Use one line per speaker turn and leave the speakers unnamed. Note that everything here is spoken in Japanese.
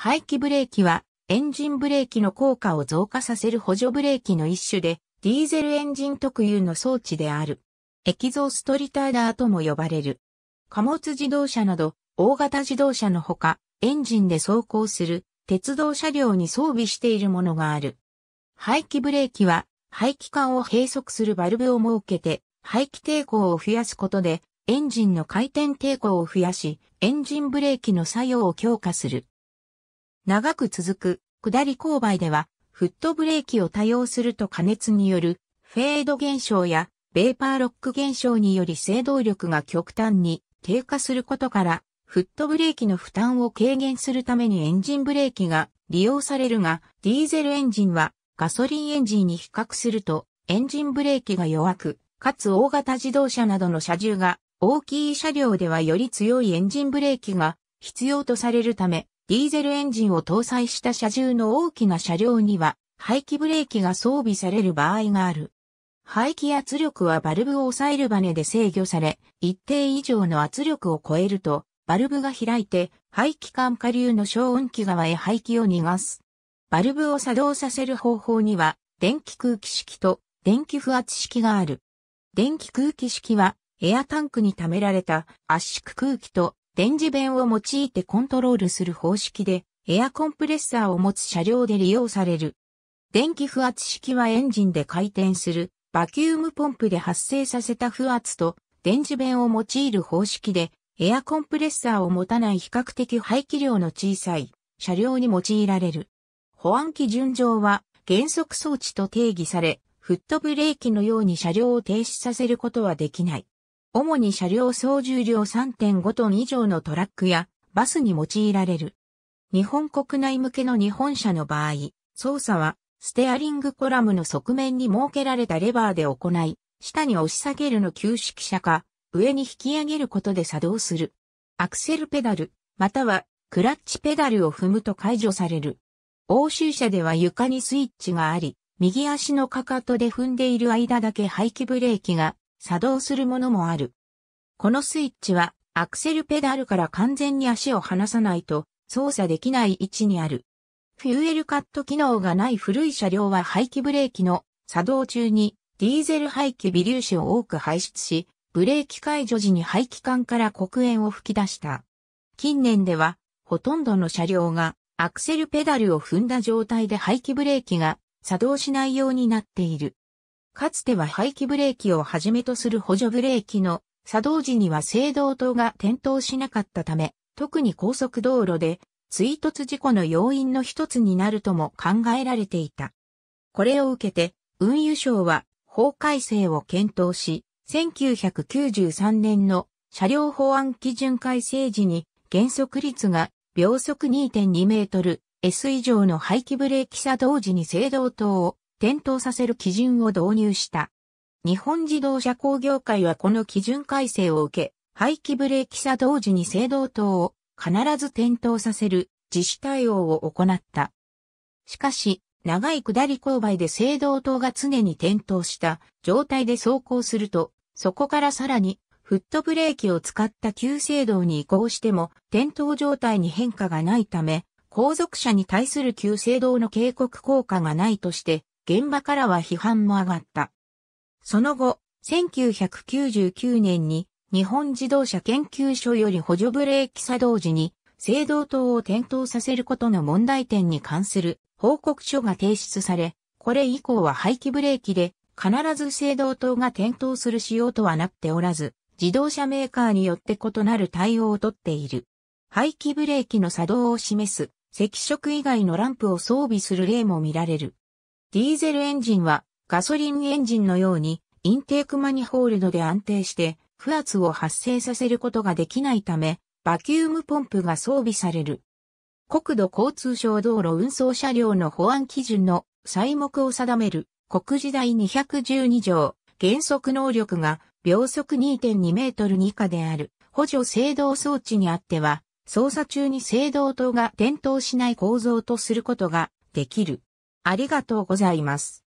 排気ブレーキはエンジンブレーキの効果を増加させる補助ブレーキの一種で、ディーゼルエンジン特有の装置である。エキゾーストリターダーとも呼ばれる。貨物自動車など、大型自動車のほか、エンジンで走行する鉄道車両に装備しているものがある。排気ブレーキは、排気管を閉塞するバルブを設けて、排気抵抗を増やすことで、エンジンの回転抵抗を増やし、エンジンブレーキの作用を強化する。長く続く、下り勾配では、フットブレーキを多用すると加熱による、フェード現象や、ベーパーロック現象により制動力が極端に低下することから、フットブレーキの負担を軽減するためにエンジンブレーキが利用されるが、ディーゼルエンジンはガソリンエンジンに比較すると、エンジンブレーキが弱く、かつ大型自動車などの車重が大きい車両ではより強いエンジンブレーキが必要とされるため、ディーゼルエンジンを搭載した車重の大きな車両には、排気ブレーキが装備される場合がある。排気圧力はバルブを抑えるバネで制御され、一定以上の圧力を超えると、バルブが開いて、排気管下流の消音器側へ排気を逃がす。バルブを作動させる方法には、電気空気式と電気不圧式がある。電気空気式は、エアタンクに溜められた圧縮空気と電磁弁を用いてコントロールする方式で、エアコンプレッサーを持つ車両で利用される。電気負圧式はエンジンで回転するバキュームポンプで発生させた負圧と電磁弁を用いる方式でエアコンプレッサーを持たない比較的排気量の小さい車両に用いられる。保安基準上は減速装置と定義され、フットブレーキのように車両を停止させることはできない。主に車両総重量3.5トン以上のトラックやバスに用いられる。日本国内向けの日本車の場合、操作はステアリングコラムの側面に設けられたレバーで行い、下に押し下げるの旧式車か、上に引き上げることで作動する。アクセルペダル、またはクラッチペダルを踏むと解除される。欧州車では床にスイッチがあり、右足のかかとで踏んでいる間だけ排気ブレーキが作動するものもある。このスイッチはアクセルペダルから完全に足を離さないと操作できない位置にある。フューエルカット機能がない古い車両は排気ブレーキの作動中にディーゼル排気微粒子を多く排出し、ブレーキ解除時に排気管から黒煙を吹き出した。近年では、ほとんどの車両がアクセルペダルを踏んだ状態で排気ブレーキが作動しないようになっている。かつては排気ブレーキをはじめとする補助ブレーキの作動時には制動灯が点灯しなかったため、特に高速道路で追突事故の要因の一つになるとも考えられていた。これを受けて、運輸省は法改正を検討し、1993年の車両法案基準改正時に減速率が秒速2.2メートル S 以上の排気ブレーキ作動時に制動灯を点灯させる基準を導入した。日本自動車工業会はこの基準改正を受け、排気ブレーキ作動時に制動灯を必ず点灯させる自主対応を行った。しかし、長い下り勾配で制動灯が常に点灯した状態で走行すると、そこからさらにフットブレーキを使った急制動に移行しても、点灯状態に変化がないため、後続車に対する急制動の警告効果がないとして、現場からは批判も上がった。その後、1999年に日本自動車研究所より補助ブレーキ作動時に制動灯を点灯させることの問題点に関する報告書が提出され、これ以降は排気ブレーキで必ず制動灯が点灯する仕様とはなっておらず、自動車メーカーによって異なる対応をとっている。排気ブレーキの作動を示す赤色以外のランプを装備する例も見られる。ディーゼルエンジンはガソリンエンジンのようにインテークマニホールドで安定して不圧を発生させることができないためバキュームポンプが装備される。国土交通省道路運送車両の保安基準の細目を定める国時代212条原則能力が秒速2.2メートル以下である補助制動装置にあっては操作中に制動灯が点灯しない構造とすることができる。ありがとうございます。